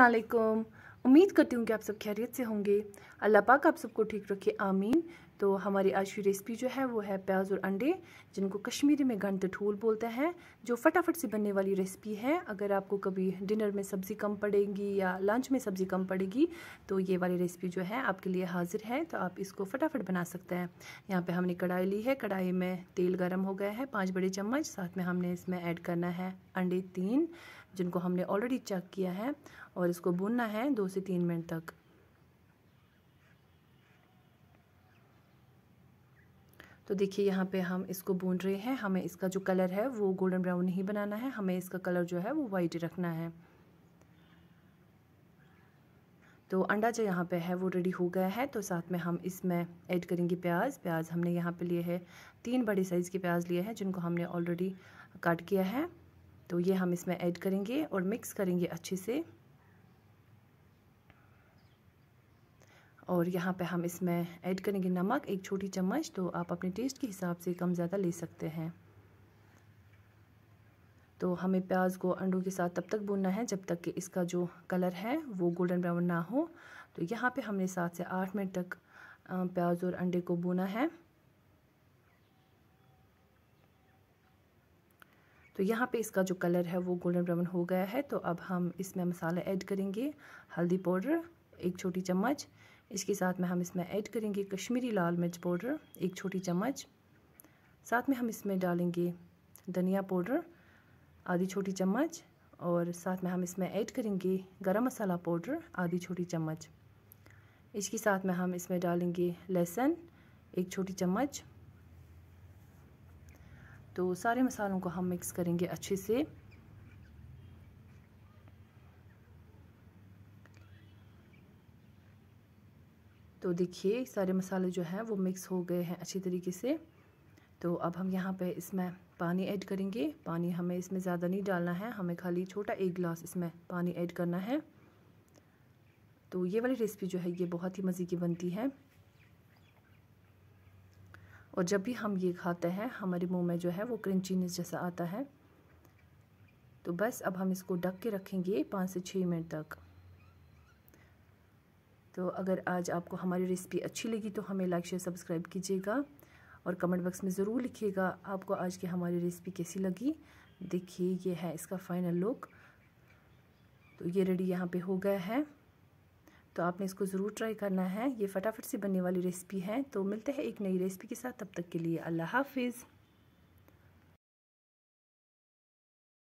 असलकुम उम्मीद करती हूँ कि आप सब खैरियत से होंगे अल्लाह पाक आप सबको ठीक रखे आमीन तो हमारी आज की रेसिपी जो है वो है प्याज और अंडे जिनको कश्मीरी में गंड ठूल बोलते हैं जो फटाफट से बनने वाली रेसिपी है अगर आपको कभी डिनर में सब्ज़ी कम पड़ेगी या लंच में सब्ज़ी कम पड़ेगी तो ये वाली रेसिपी जो है आपके लिए हाजिर है तो आप इसको फटाफट बना सकते हैं यहाँ पर हमने कढ़ाई ली है कढ़ाई में तेल गर्म हो गया है पाँच बड़े चम्मच साथ में हमने इसमें ऐड करना है अंडे तीन जिनको हमने ऑलरेडी चेक किया है और इसको बुनना है दो से तीन मिनट तक तो देखिए यहाँ पे हम इसको बुन रहे हैं हमें इसका जो कलर है वो गोल्डन ब्राउन नहीं बनाना है हमें इसका कलर जो है वो वाइट रखना है तो अंडा जो यहाँ पे है वो रेडी हो गया है तो साथ में हम इसमें ऐड करेंगे प्याज प्याज हमने यहाँ पे लिए है तीन बड़े साइज़ के प्याज लिए हैं जिनको हमने ऑलरेडी काट किया है तो ये हम इसमें ऐड करेंगे और मिक्स करेंगे अच्छे से और यहाँ पे हम इसमें ऐड करेंगे नमक एक छोटी चम्मच तो आप अपने टेस्ट के हिसाब से कम ज़्यादा ले सकते हैं तो हमें प्याज को अंडों के साथ तब तक भूनना है जब तक कि इसका जो कलर है वो गोल्डन ब्राउन ना हो तो यहाँ पे हमने सात से आठ मिनट तक प्याज और अंडे को भूना है तो यहाँ पे इसका जो कलर है वो गोल्डन ब्राउन हो गया है तो अब हम इसमें मसाला ऐड करेंगे हल्दी पाउडर एक छोटी चम्मच इसके साथ में हम इसमें ऐड करेंगे कश्मीरी लाल मिर्च पाउडर एक छोटी चम्मच साथ में हम इसमें डालेंगे धनिया पाउडर आधी छोटी चम्मच और साथ में हम इसमें ऐड करेंगे गरम मसाला पाउडर आधी छोटी चम्मच इसके साथ में हम इसमें डालेंगे लहसुन एक छोटी चम्मच तो सारे मसालों को हम मिक्स करेंगे अच्छे से तो देखिए सारे मसाले जो हैं वो मिक्स हो गए हैं अच्छी तरीके से तो अब हम यहाँ पे इसमें पानी ऐड करेंगे पानी हमें इसमें ज़्यादा नहीं डालना है हमें खाली छोटा एक गिलास इसमें पानी ऐड करना है तो ये वाली रेसिपी जो है ये बहुत ही मज़े की बनती है और जब भी हम ये खाते हैं हमारे मुंह में जो है वो क्रंचीनेस जैसा आता है तो बस अब हम इसको ढक के रखेंगे पाँच से छः मिनट तक तो अगर आज आपको हमारी रेसिपी अच्छी लगी तो हमें लाइक शेयर सब्सक्राइब कीजिएगा और कमेंट बॉक्स में ज़रूर लिखिएगा आपको आज की हमारी रेसिपी कैसी लगी देखिए ये है इसका फाइनल लुक तो ये रेडी यहाँ पे हो गया है तो आपने इसको ज़रूर ट्राई करना है ये फटाफट से बनने वाली रेसिपी है तो मिलते हैं एक नई रेसिपी के साथ तब तक के लिए अल्लाह हाफिज़